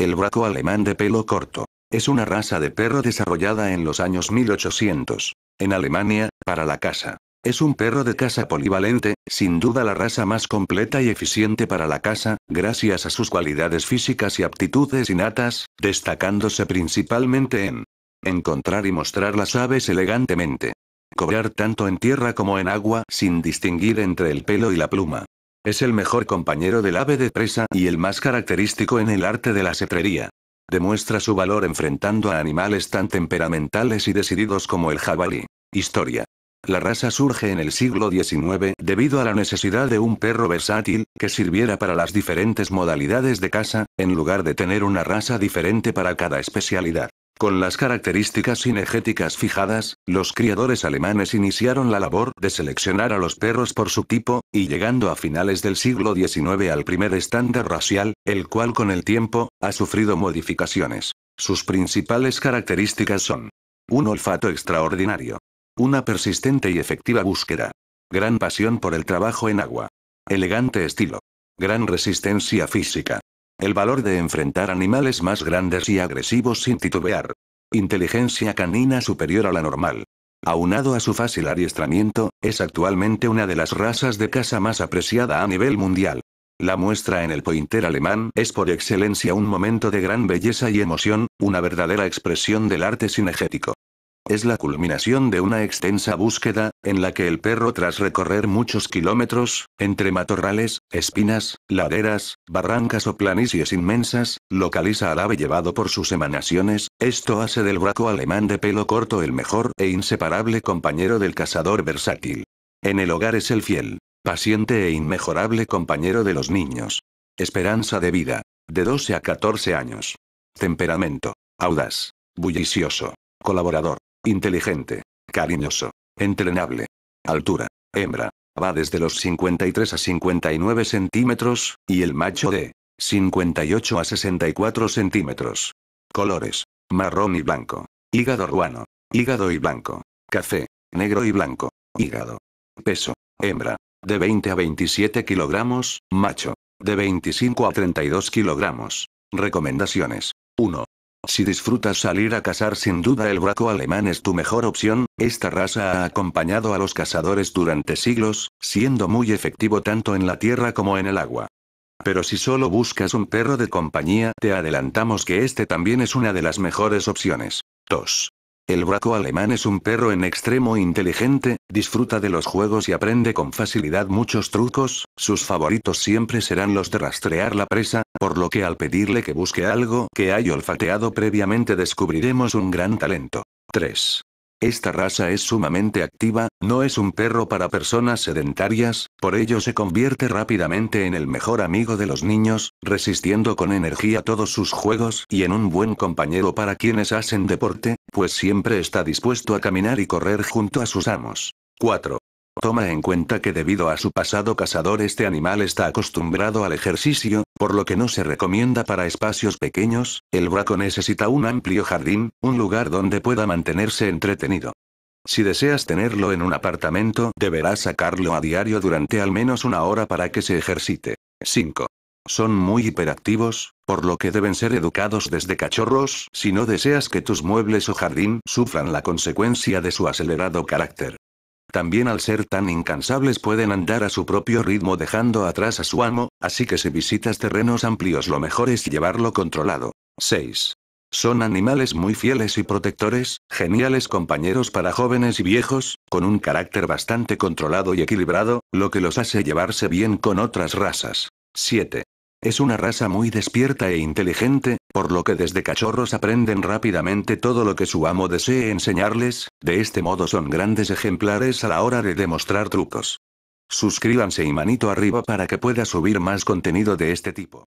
El braco alemán de pelo corto. Es una raza de perro desarrollada en los años 1800. En Alemania, para la casa. Es un perro de casa polivalente, sin duda la raza más completa y eficiente para la casa, gracias a sus cualidades físicas y aptitudes innatas, destacándose principalmente en encontrar y mostrar las aves elegantemente. Cobrar tanto en tierra como en agua sin distinguir entre el pelo y la pluma. Es el mejor compañero del ave de presa y el más característico en el arte de la cetrería. Demuestra su valor enfrentando a animales tan temperamentales y decididos como el jabalí. Historia. La raza surge en el siglo XIX debido a la necesidad de un perro versátil, que sirviera para las diferentes modalidades de caza, en lugar de tener una raza diferente para cada especialidad. Con las características cinegéticas fijadas, los criadores alemanes iniciaron la labor de seleccionar a los perros por su tipo, y llegando a finales del siglo XIX al primer estándar racial, el cual con el tiempo, ha sufrido modificaciones. Sus principales características son un olfato extraordinario, una persistente y efectiva búsqueda, gran pasión por el trabajo en agua, elegante estilo, gran resistencia física, el valor de enfrentar animales más grandes y agresivos sin titubear. Inteligencia canina superior a la normal. Aunado a su fácil adiestramiento, es actualmente una de las razas de caza más apreciada a nivel mundial. La muestra en el pointer alemán es por excelencia un momento de gran belleza y emoción, una verdadera expresión del arte cinegético es la culminación de una extensa búsqueda, en la que el perro tras recorrer muchos kilómetros, entre matorrales, espinas, laderas, barrancas o planicies inmensas, localiza al ave llevado por sus emanaciones, esto hace del braco alemán de pelo corto el mejor e inseparable compañero del cazador versátil. En el hogar es el fiel, paciente e inmejorable compañero de los niños. Esperanza de vida. De 12 a 14 años. Temperamento. Audaz. Bullicioso. Colaborador. Inteligente. Cariñoso. Entrenable. Altura. Hembra. Va desde los 53 a 59 centímetros, y el macho de 58 a 64 centímetros. Colores. Marrón y blanco. Hígado ruano. Hígado y blanco. Café. Negro y blanco. Hígado. Peso. Hembra. De 20 a 27 kilogramos, macho. De 25 a 32 kilogramos. Recomendaciones. 1. Si disfrutas salir a cazar sin duda el braco alemán es tu mejor opción, esta raza ha acompañado a los cazadores durante siglos, siendo muy efectivo tanto en la tierra como en el agua. Pero si solo buscas un perro de compañía, te adelantamos que este también es una de las mejores opciones. 2. El braco alemán es un perro en extremo inteligente, disfruta de los juegos y aprende con facilidad muchos trucos, sus favoritos siempre serán los de rastrear la presa, por lo que al pedirle que busque algo que haya olfateado previamente descubriremos un gran talento. 3. Esta raza es sumamente activa, no es un perro para personas sedentarias, por ello se convierte rápidamente en el mejor amigo de los niños, resistiendo con energía todos sus juegos y en un buen compañero para quienes hacen deporte, pues siempre está dispuesto a caminar y correr junto a sus amos. 4. Toma en cuenta que debido a su pasado cazador este animal está acostumbrado al ejercicio, por lo que no se recomienda para espacios pequeños, el braco necesita un amplio jardín, un lugar donde pueda mantenerse entretenido. Si deseas tenerlo en un apartamento, deberás sacarlo a diario durante al menos una hora para que se ejercite. 5. Son muy hiperactivos, por lo que deben ser educados desde cachorros si no deseas que tus muebles o jardín sufran la consecuencia de su acelerado carácter. También al ser tan incansables pueden andar a su propio ritmo dejando atrás a su amo, así que si visitas terrenos amplios lo mejor es llevarlo controlado. 6. Son animales muy fieles y protectores, geniales compañeros para jóvenes y viejos, con un carácter bastante controlado y equilibrado, lo que los hace llevarse bien con otras razas. 7. Es una raza muy despierta e inteligente, por lo que desde cachorros aprenden rápidamente todo lo que su amo desee enseñarles, de este modo son grandes ejemplares a la hora de demostrar trucos. Suscríbanse y manito arriba para que pueda subir más contenido de este tipo.